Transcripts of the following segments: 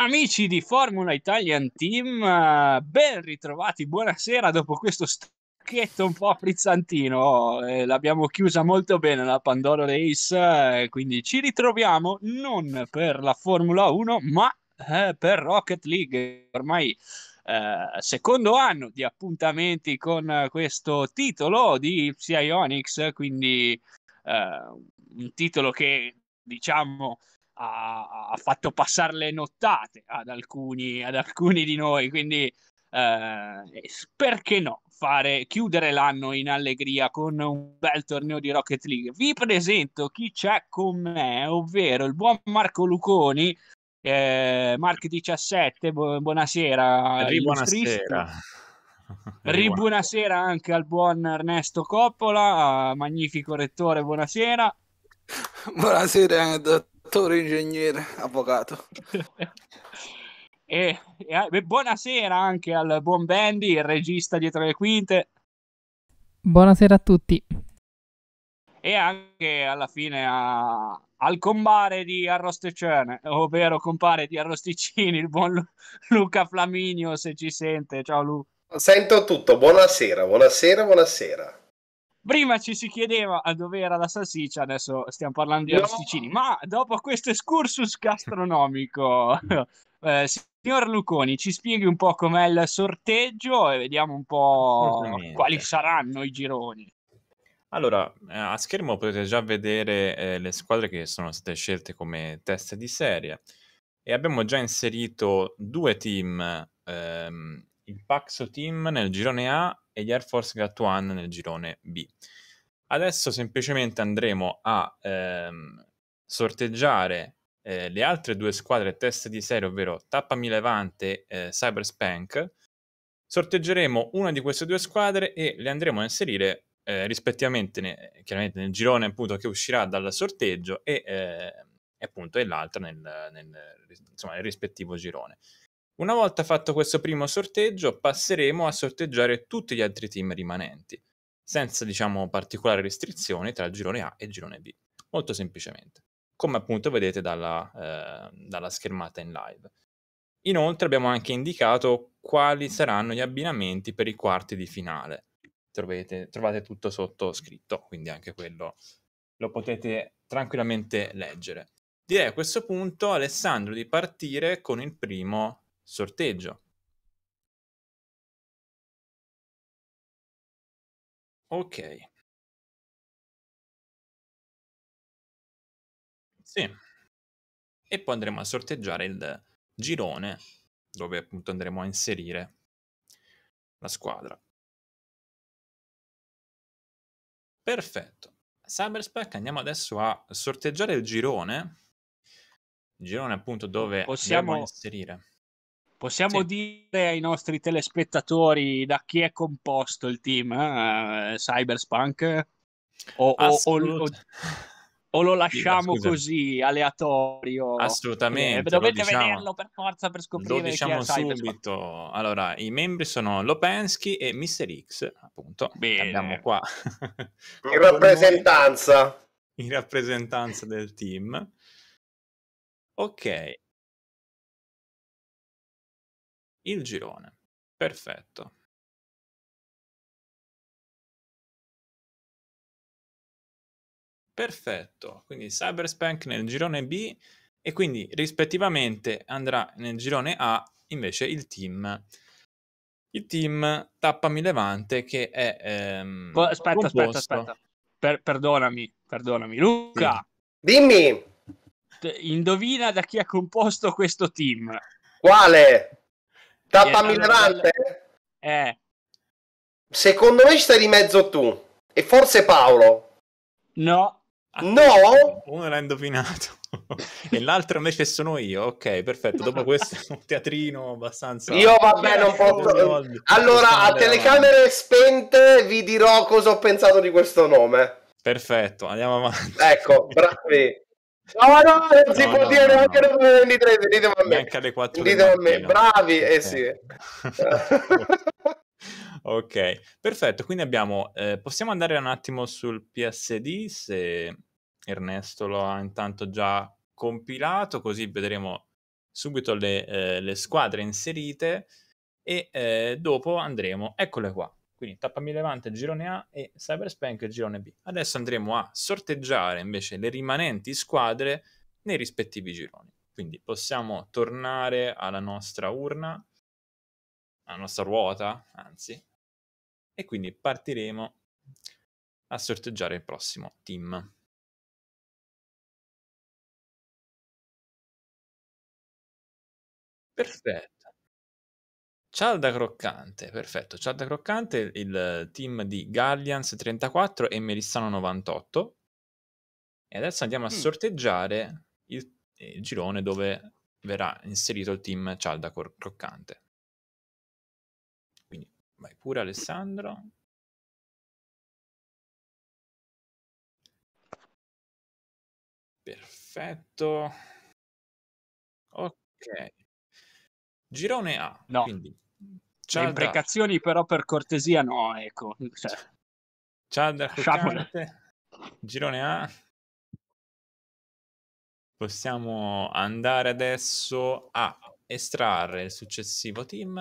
Amici di Formula Italian Team, eh, ben ritrovati, buonasera dopo questo stacchetto un po' frizzantino, eh, l'abbiamo chiusa molto bene la Pandora Race, eh, quindi ci ritroviamo non per la Formula 1 ma per Rocket League, ormai secondo anno di appuntamenti con questo titolo di Psyonix, quindi un titolo che diciamo ha, ha fatto passare le nottate ad alcuni, ad alcuni di noi, quindi eh, perché no fare, chiudere l'anno in allegria con un bel torneo di Rocket League? Vi presento chi c'è con me, ovvero il buon Marco Luconi, eh, Mark17, bu- buonasera. Buonasera. Ribuonasera anche al buon Ernesto Coppola, magnifico rettore, buonasera. Buonasera a tutti. Dottore, ingegnere, avvocato. e, e, e, eh, buonasera anche al buon Bendy, il regista dietro le quinte. Buonasera a tutti. E anche alla fine a, al compare di Arrosticcione, ovvero compare di Arrosticini, il buon Lu- Luca Flaminio, se ci sente. Ciao Lu. Sento tutto, buonasera, buonasera, buonasera. Prima ci si chiedeva a dove era la salsiccia, adesso stiamo parlando di no. arrosticini. Ma dopo questo escursus gastronomico, eh, signor Luconi, ci spieghi un po' com'è il sorteggio e vediamo un po' quali saranno i gironi. Allora, eh, a schermo potete già vedere eh, le squadre che sono state scelte come teste di serie e abbiamo già inserito due team, ehm, il Paxo Team nel girone A e gli Air Force Gat Gatwan nel girone B. Adesso semplicemente andremo a ehm, sorteggiare eh, le altre due squadre test di serie, ovvero Tappami Levante e eh, Cyberspank. Sorteggeremo una di queste due squadre e le andremo a inserire eh, rispettivamente ne, chiaramente nel girone appunto, che uscirà dal sorteggio e, eh, appunto, e l'altra nel, nel, insomma, nel rispettivo girone. Una volta fatto questo primo sorteggio, passeremo a sorteggiare tutti gli altri team rimanenti, senza diciamo particolare restrizione tra il girone A e il girone B, molto semplicemente, come appunto vedete dalla, eh, dalla schermata in live. Inoltre abbiamo anche indicato quali saranno gli abbinamenti per i quarti di finale. Trovate, trovate tutto sottoscritto, quindi anche quello lo potete tranquillamente leggere. Direi a questo punto, Alessandro, di partire con il primo sorteggio. Ok. Sì. E poi andremo a sorteggiare il girone dove appunto andremo a inserire la squadra. Perfetto. Cyberspec andiamo adesso a sorteggiare il girone. Il girone appunto dove possiamo inserire. Possiamo sì. dire ai nostri telespettatori da chi è composto il team eh? Cyberspunk? O, o, o, o, lo lasciamo Scusa. così aleatorio? Assolutamente. Eh, dovete diciamo. vederlo per forza per scoprire. Lo diciamo subito. Allora, i membri sono Lopensky e Mr. X, appunto. Bene. Andiamo qua. In rappresentanza. In rappresentanza del team. Ok, il girone. Perfetto. Perfetto, quindi Cyberspank nel girone B e quindi rispettivamente andrà nel girone A invece il team. Il team Tappami Levante che è... Ehm, aspetta, aspetta, aspetta, per, perdonami, perdonami. Luca! Sì. Dimmi! Indovina da chi è composto questo team. Quale? tappa migrante? Eh. Secondo me ci stai di mezzo tu. E forse Paolo. No. No? Uno l'ha indovinato. e l'altro invece sono io. Ok, perfetto. Dopo questo teatrino abbastanza. Io vabbè, non posso. Allora, a telecamere spente vi dirò cosa ho pensato di questo nome. Perfetto, andiamo avanti. Ecco, bravi. No, no, non si no, può no, dire no, anche no. 23, ditemi a me. Neanche alle 4 ditemi a me, bravi, eh, eh. sì. ok, perfetto, quindi abbiamo, eh, possiamo andare un attimo sul PSD se Ernesto lo ha intanto già compilato, così vedremo subito le, eh, le squadre inserite e eh, dopo andremo, eccole qua. Quindi Tappami Levante, girone A e Cyberspank, girone B. Adesso andremo a sorteggiare invece le rimanenti squadre nei rispettivi gironi. Quindi possiamo tornare alla nostra urna, alla nostra ruota, anzi, e quindi partiremo a sorteggiare il prossimo team. Perfetto. Cialda Croccante, perfetto. Cialda Croccante, il team di Gallians 34 e Melissano 98. E adesso andiamo a mm. sorteggiare il, eh, il, girone dove verrà inserito il team Cialda Croccante. Quindi vai pure Alessandro. Perfetto. Ok. Girone A. No. Quindi c'è imprecazioni però per cortesia no, ecco. Cioè, Chad ecco, Girone A. Possiamo andare adesso a estrarre il successivo team.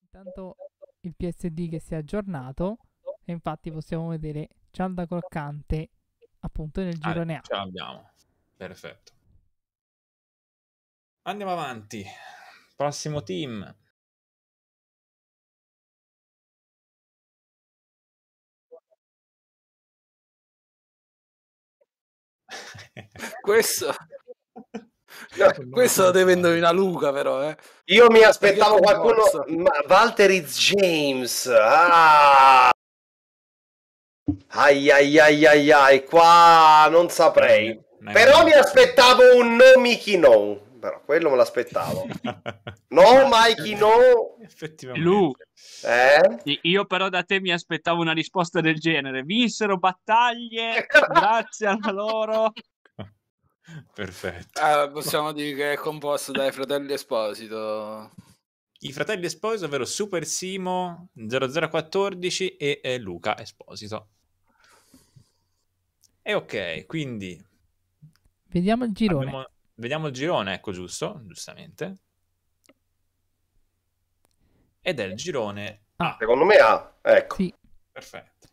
Intanto il PSD che si è aggiornato e infatti possiamo vedere Cialda Croccante appunto nel ah, girone ah, A. Ce l'abbiamo. Perfetto. Andiamo avanti. Prossimo team. questo... No, questo lo deve indovinare Luca, però. Eh. Io mi aspettavo qualcuno. Walter Valteriz James. Ah! Ai, ai ai ai ai qua non saprei. Però mi aspettavo un no Michi no però quello me l'aspettavo. no, Mikey, no. Effettivamente. Lu, eh? Io però da te mi aspettavo una risposta del genere. Vinsero battaglie grazie a loro. Perfetto. Ah, possiamo dire che è composto dai fratelli Esposito. I fratelli Esposito, ovvero Super Simo 0014 e, e Luca Esposito. E ok, quindi Vediamo il girone. Abbiamo... Vediamo il girone, ecco giusto, giustamente. Ed è il girone A. Secondo me A, ecco. Sì. Perfetto.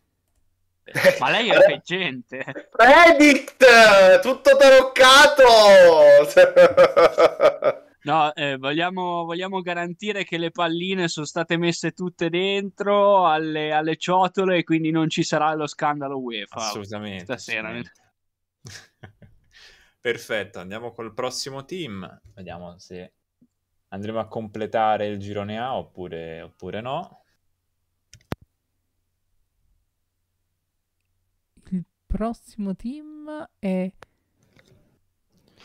Ma lei è reggente. Predict! Tutto taroccato! No, eh, vogliamo, vogliamo, garantire che le palline sono state messe tutte dentro alle, alle ciotole e quindi non ci sarà lo scandalo UEFA. Assolutamente. Stasera. Assolutamente. Perfetto, andiamo col prossimo team. Vediamo se andremo a completare il girone A oppure, oppure no. Il prossimo team è,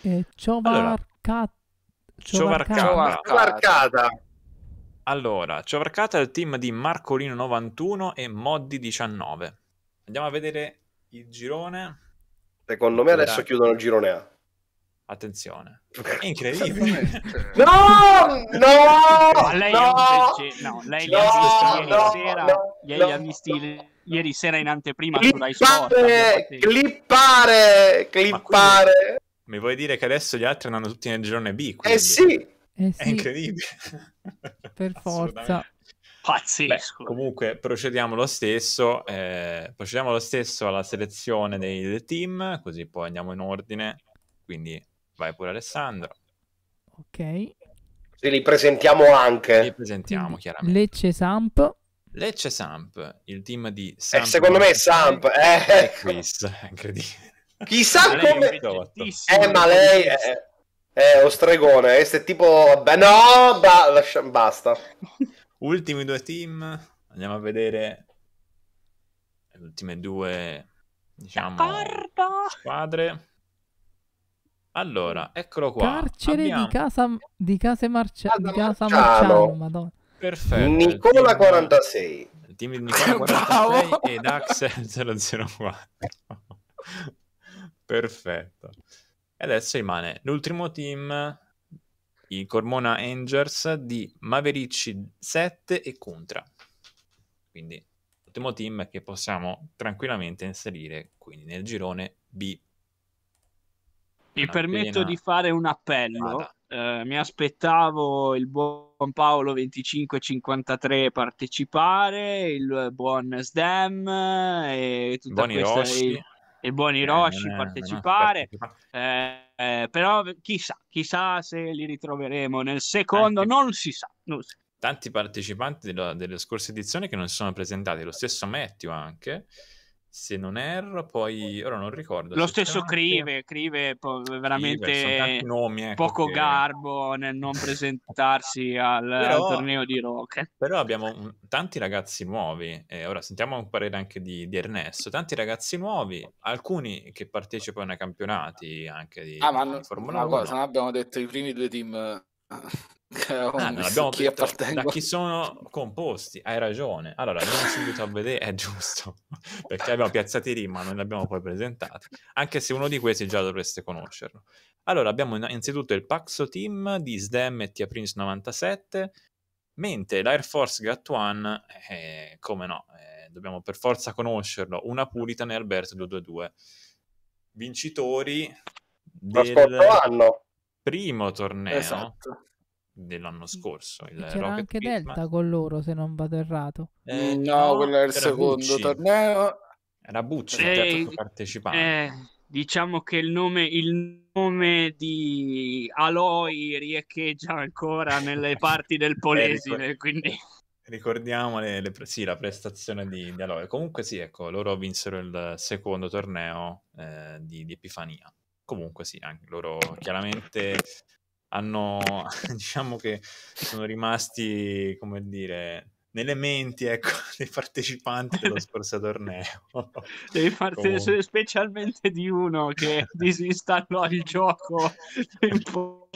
è Ciovarca... allora, Ciovarcata. Ciovarcata. Allora, Ciovarcata è il team di Marcolino91 e Moddi19. Andiamo a vedere il girone. Secondo me adesso chiudono il girone A. Attenzione. incredibile. no! No! lei no! Invece, no, lei li ha visti ieri sera, no, lei li ha visti ieri sera in anteprima clippare, su Sport, clippare, clippare. Quindi, mi vuoi dire che adesso gli altri andranno tutti nel girone B? Quindi... Eh sì. È eh incredibile. Per forza. Pazzesco. Beh, comunque procediamo lo stesso, eh, procediamo lo stesso alla selezione dei team, così poi andiamo in ordine. Quindi vai pure Alessandro. Ok. Se li presentiamo anche. Li presentiamo chiaramente. Lecce Samp. Lecce Samp, il team di eh, Samp. Eh, secondo me è Samp, eh. È Chris, incredibile. Chissà ma come... Eh, ma lei è... è... lo stregone, è tipo... Beh, no, ba... basta. Ultimi due team, andiamo a vedere le ultime due diciamo, D'accordo. squadre. Allora, eccolo qua. Carcere Abbiamo... di casa, di case Marcia... di casa Marciano, Madonna. Perfetto. Nicola 46. Il team di Nicola 46 Bravo. Axel 004. Perfetto. E adesso rimane l'ultimo team i Cormona Angels di Mavericci 7 e Contra. Quindi l'ultimo team che possiamo tranquillamente inserire quindi nel girone B. Mi una permetto di fare un appello. Eh, mi aspettavo il buon Paolo 2553 partecipare, il buon Sdem e tutta Buoni questa... Roshi e buoni Roshi eh, partecipare, eh, eh, però chissà, chissà se li ritroveremo nel secondo, Tanti... non si sa. Non si... Tanti partecipanti della, delle scorse edizioni che non si sono presentati, lo stesso Matthew anche, se non erro, poi ora non ricordo. Lo stesso Crive, Crive po- veramente nomi, ecco, poco che... garbo nel non presentarsi al, però, al, torneo di rock. Però abbiamo un, tanti ragazzi nuovi, e eh, ora sentiamo un parere anche di, di, Ernesto, tanti ragazzi nuovi, alcuni che partecipano ai campionati anche di, ah, ma, di Formula ma 1. Cosa, non abbiamo detto i primi due team eh, Ah, no, abbiamo chi detto, da chi sono composti, hai ragione. Allora, andiamo subito a vedere, è giusto, perché abbiamo piazzati lì, ma non li abbiamo poi presentati, anche se uno di questi già dovreste conoscerlo. Allora, abbiamo innanzitutto il Paxo Team di SDEM e Tia Prince 97, mentre l'Air Force Gat One, eh, come no, eh, dobbiamo per forza conoscerlo, una Puritan e Alberto 222, vincitori del primo torneo. Esatto dell'anno scorso. Il C'era Rocket anche Pitman. Delta con loro, se non vado errato. Eh, mm, no, no, quello è il secondo Bucci. torneo. Era Bucci eh, il partecipante. Eh, diciamo che il nome, il nome di Aloy riecheggia ancora nelle parti del eh, Polesine, ricord- quindi... Ricordiamo le, le, sì, la prestazione di, di Aloy. Comunque sì, ecco, loro vinsero il secondo torneo eh, di, di Epifania comunque sì, anche loro chiaramente hanno, diciamo che sono rimasti, come dire, nelle menti ecco, dei partecipanti dello scorso torneo. Devi farti specialmente di uno che disinstallo il gioco in po'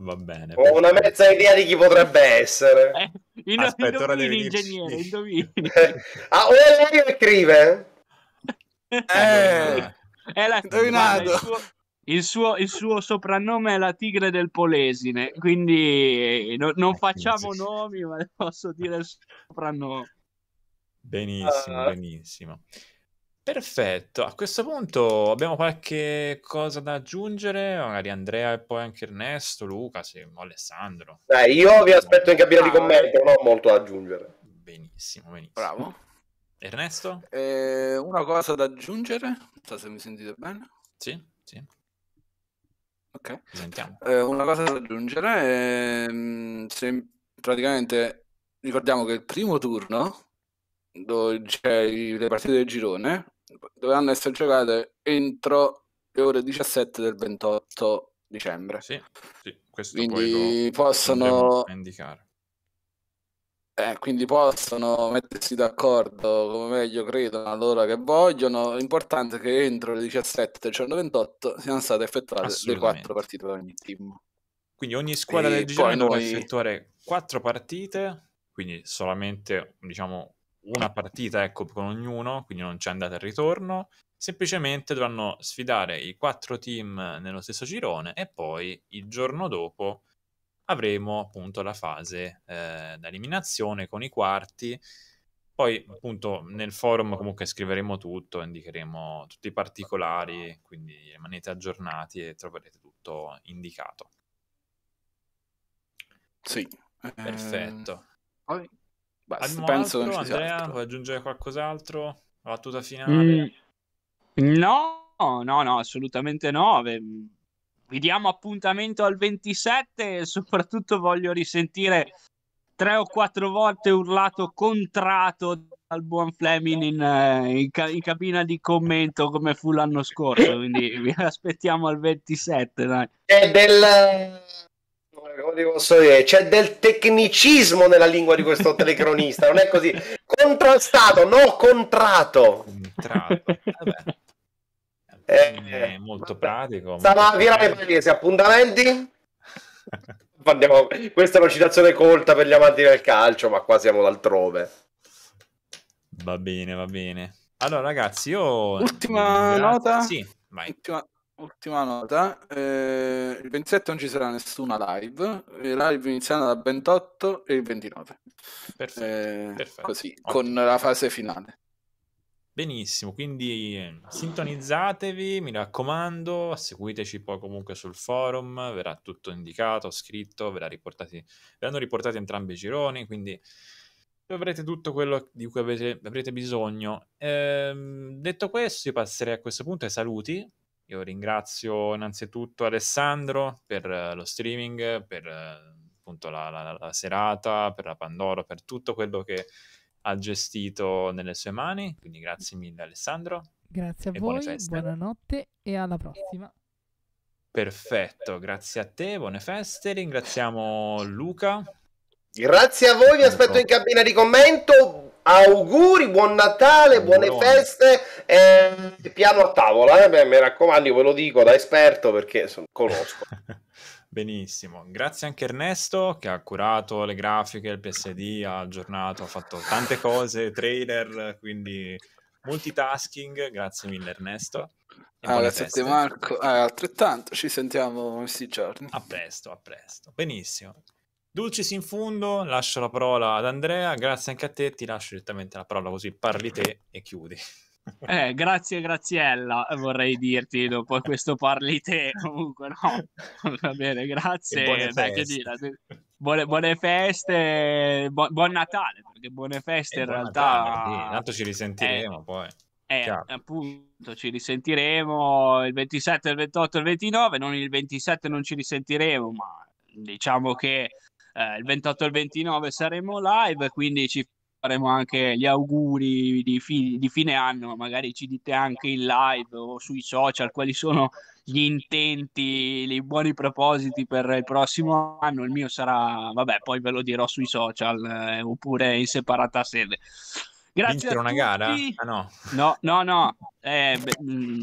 Va bene. Ho una mezza idea di chi potrebbe essere. Eh, in, Aspetta, ora devi ingegnere, dirci. indovini. ah, o è lui che scrive? Eh, eh è la, guarda, il, tuo, il suo, il suo, soprannome è la tigre del Polesine, quindi eh, no, non eh, facciamo nomi, ma posso dire il soprannome. Benissimo, uh... benissimo. Perfetto, a questo punto abbiamo qualche cosa da aggiungere? Magari Andrea e poi anche Ernesto, Luca, sì, Alessandro. Dai, io vi aspetto in cabina di ah, commento, non ho molto da aggiungere. Benissimo, benissimo. Bravo. Ernesto? Eh, una cosa da aggiungere, non so se mi sentite bene. Sì, sì. Ok. Eh, una cosa da aggiungere, ehm, se praticamente ricordiamo che il primo turno, dove c'è le partite del girone, dovranno essere giocate entro le ore 17 del 28 dicembre. Sì, sì questo Quindi possono indicare. Eh, quindi possono mettersi d'accordo come meglio credono all'ora che vogliono. L'importante è che entro le 17 cioè 28 siano state effettuate le quattro partite per ogni team. Quindi ogni squadra e del girone dovrà noi... effettuare quattro partite, quindi solamente diciamo una partita ecco, con ognuno, quindi non c'è andata e ritorno. Semplicemente dovranno sfidare i quattro team nello stesso girone e poi il giorno dopo avremo appunto la fase eh, da eliminazione con i quarti. Poi appunto nel forum comunque scriveremo tutto, indicheremo tutti i particolari, quindi rimanete aggiornati e troverete tutto indicato. Sì. Perfetto. Ehm, eh... Basta, penso altro, Andrea, altro. vuoi aggiungere qualcos'altro? La battuta finale? Mm, no, no, no, assolutamente no. Mm, vi diamo appuntamento al 27 e soprattutto voglio risentire tre o quattro volte urlato contrato dal buon Fleming in, eh, in, ca- in cabina di commento come fu l'anno scorso quindi vi aspettiamo al 27 dai. È del c'è del tecnicismo nella lingua di questo telecronista, non è così. Contrastato, no contrato Contratto. Vabbè. Eh, è eh, molto pratico. Sarà virale palese, appuntamenti? Andiamo, questa è una citazione colta per gli amanti del calcio, ma qua siamo d'altrove. Va bene, va bene. Allora, ragazzi, io. Ultima ringrazio... nota? Sì, vai. Ultima, ultima nota. Eh, il 27 non ci sarà nessuna live. Le live iniziano dal 28 e il 29. Perfetto. Eh, perfetto. Così, Ottimo. con la fase finale. Benissimo, quindi ehm, sintonizzatevi, mi raccomando, seguiteci poi comunque sul forum, verrà tutto indicato, scritto, verrà riportati, verranno riportati entrambi i gironi, quindi avrete tutto quello di cui avete, avrete bisogno. Ehm, detto questo, io passerei a questo punto ai saluti. Io ringrazio innanzitutto Alessandro per eh, lo streaming, per eh, appunto la, la, la serata, per la Pandora, per tutto quello che ha gestito nelle sue mani. Quindi grazie mille Alessandro. Grazie a e voi, buonanotte e alla prossima. Perfetto, grazie a te, buone feste. Ringraziamo Luca. Grazie a voi, vi aspetto in cabina di commento. Auguri, buon Natale, buone feste. e piano a tavola, eh? Beh, mi raccomando, io ve lo dico da esperto perché sono, conosco. Benissimo, grazie anche Ernesto che ha curato le grafiche, il PSD, ha aggiornato, ha fatto tante cose, trailer, quindi multitasking, grazie mille Ernesto. Ah, grazie a te Marco, eh, altrettanto, ci sentiamo questi giorni. A presto, a presto. Benissimo. Dulcis in fondo, lascio la parola ad Andrea, grazie anche a te, ti lascio direttamente la parola così parli te e chiudi. Eh, grazie Graziella, vorrei dirti dopo questo parli te, comunque no, va bene, grazie, buone, Dai, feste. Buone, buone feste, bu- buon Natale, perché buone feste e eh, in realtà... Natale, sì. ci risentiremo eh, poi. Eh, appunto, ci risentiremo il 27, il 28 il 29, non il 27 non ci risentiremo, ma diciamo che eh, il 28 e il 29 saremo live, quindi ci faremo anche gli auguri di, fi- di, fine anno, magari ci dite anche in live o sui social quali sono gli intenti, i buoni propositi per il prossimo anno. Il mio sarà, vabbè, poi ve lo dirò sui social eh, oppure in separata sede. Grazie Vincere una gara? Ah, no, no, no. no. Eh, beh, mm,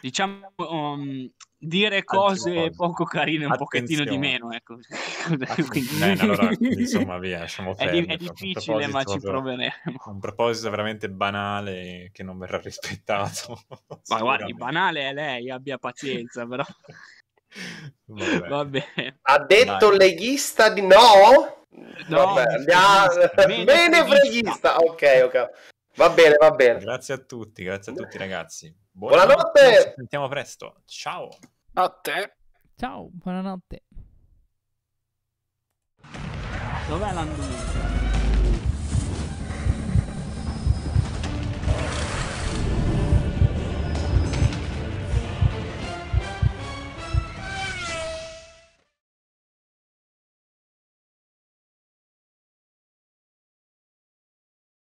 diciamo um, dire cose poco carine un Attenzione. pochettino di meno ecco. Quindi... Dai, allora, eh, insomma via lasciamo fermi è, è cioè, difficile ma ci proveremo un proposito veramente banale che non verrà rispettato ma guardi banale è lei abbia pazienza però Vabbè. Vabbè. ha detto Dai. leghista di no? no bene freghista ok ok va bene va bene grazie a tutti grazie a tutti ragazzi Buonanotte. Ci sentiamo presto. Ciao. Notte. Ciao, buonanotte. Dov'è l'andamento?